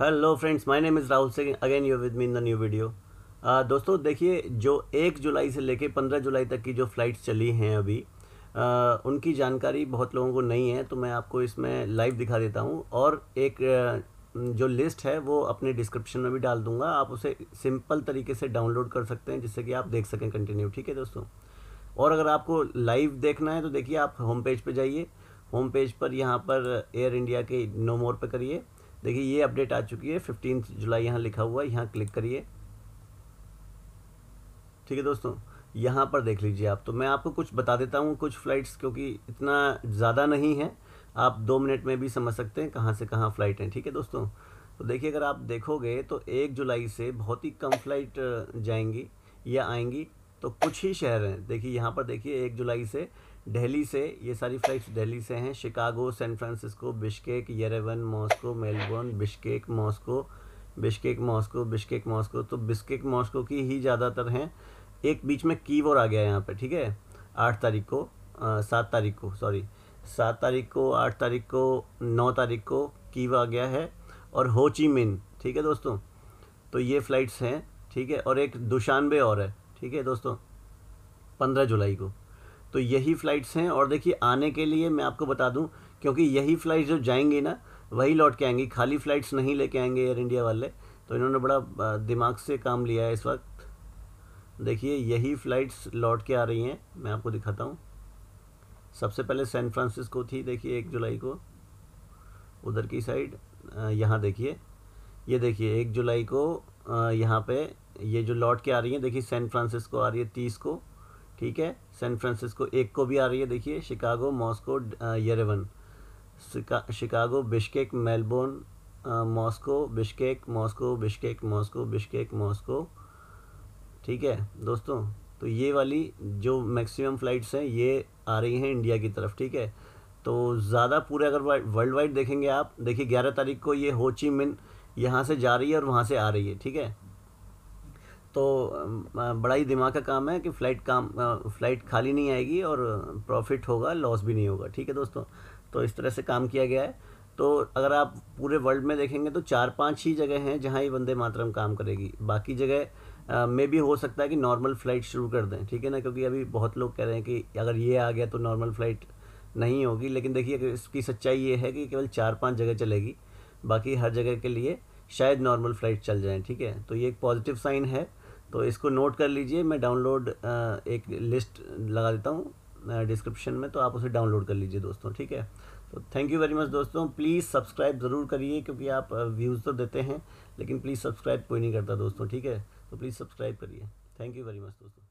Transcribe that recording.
hello friends my name is Rahul Singh again you with me in the new video दोस्तों देखिए जो एक जुलाई से लेके पंद्रह जुलाई तक की जो फ़्लाइट्स चली हैं अभी uh, उनकी जानकारी बहुत लोगों को नहीं है तो मैं आपको इसमें लाइव दिखा देता हूँ और एक uh, जो लिस्ट है वो अपने डिस्क्रिप्शन में भी डाल दूँगा आप उसे सिंपल तरीके से डाउनलोड कर सकते हैं जिससे कि आप देख सकें कंटिन्यू ठीक है दोस्तों और अगर आपको लाइव देखना है तो देखिए आप होम पेज पर जाइए होम पेज पर यहाँ पर एयर इंडिया के नो मोर पर करिए देखिए ये अपडेट आ चुकी है फिफ्टीन जुलाई यहाँ लिखा हुआ है यहाँ क्लिक करिए ठीक है दोस्तों यहाँ पर देख लीजिए आप तो मैं आपको कुछ बता देता हूँ कुछ फ़्लाइट्स क्योंकि इतना ज़्यादा नहीं है आप दो मिनट में भी समझ सकते हैं कहाँ से कहाँ फ़्लाइट हैं ठीक है दोस्तों तो देखिए अगर आप देखोगे तो एक जुलाई से बहुत ही कम फ्लाइट जाएंगी या आएंगी तो कुछ ही शहर हैं देखिए यहाँ पर देखिए एक जुलाई से दिल्ली से ये सारी फ्लाइट्स दिल्ली से हैं Chicago San Francisco Bishkek Yerevan Moscow Melbourne Bishkek Moscow Bishkek Moscow Bishkek Moscow तो बिश्केक मॉस्को की ही ज़्यादातर हैं एक बीच में कीवोर आ गया यहाँ पर ठीक है आठ तारीख को सात तारीख को सॉरी सात तारीख को आठ तारीख को नौ तारीख को कीव आ गया है और होची मिन ठीक है दोस्तों तो ये फ़्लाइट्स हैं ठीक है और एक दुशानबे और है ठीक है दोस्तों पंद्रह जुलाई को तो यही फ़्लाइट्स हैं और देखिए आने के लिए मैं आपको बता दूं क्योंकि यही फ़्लाइट जो जाएंगी ना वही लौट के आएंगी खाली फ़्लाइट्स नहीं लेके आएंगे एयर इंडिया वाले तो इन्होंने बड़ा दिमाग से काम लिया है इस वक्त देखिए यही फ़्लाइट्स लौट के आ रही हैं मैं आपको दिखाता हूँ सबसे पहले सैन फ्रांसिस्को थी देखिए एक जुलाई को उधर की साइड यहाँ देखिए ये देखिए एक जुलाई को यहाँ पर ये जो लौट के आ रही है देखिए सैन फ्रांसिस्को आ रही है तीस को ठीक है सैन फ्रांसिस्को एक को भी आ रही है देखिए शिकागो मॉस्को यरेवन शिका, Chicago Bishkek Melbourne Moscow Bishkek Moscow Bishkek Moscow Bishkek Moscow ठीक है दोस्तों तो ये वाली जो मैक्सिमम फ़्लाइट्स हैं ये आ रही हैं इंडिया की तरफ ठीक है तो ज़्यादा पूरे अगर वर्ल्ड वाइड देखेंगे आप देखिए ग्यारह तारीख को ये होची मिन यहाँ से जा रही है और वहाँ से आ रही है ठीक है तो बड़ा ही दिमाग का काम है कि फ़्लाइट काम फ़्लाइट खाली नहीं आएगी और प्रॉफिट होगा लॉस भी नहीं होगा ठीक है दोस्तों तो इस तरह से काम किया गया है तो अगर आप पूरे वर्ल्ड में देखेंगे तो चार पांच ही जगह हैं जहाँ ये वंदे मातरम काम करेगी बाकी जगह में भी हो सकता है कि नॉर्मल फ़्लाइट शुरू कर दें ठीक है ना क्योंकि अभी बहुत लोग कह रहे हैं कि अगर ये आ गया तो नॉर्मल फ़्लाइट नहीं होगी लेकिन देखिए इसकी सच्चाई ये है कि केवल चार पाँच जगह चलेगी बाकी हर जगह के लिए शायद नॉर्मल फ़्लाइट चल जाएँ ठीक है तो ये एक पॉजिटिव साइन है तो इसको नोट कर लीजिए मैं डाउनलोड एक लिस्ट लगा देता हूँ डिस्क्रिप्शन में तो आप उसे डाउनलोड कर लीजिए दोस्तों ठीक है तो थैंक यू वेरी मच दोस्तों प्लीज़ सब्सक्राइब ज़रूर करिए क्योंकि आप व्यूज़ तो देते हैं लेकिन प्लीज़ सब्सक्राइब कोई नहीं करता दोस्तों ठीक है तो प्लीज़ सब्सक्राइब करिए थैंक यू वेरी मच दोस्तों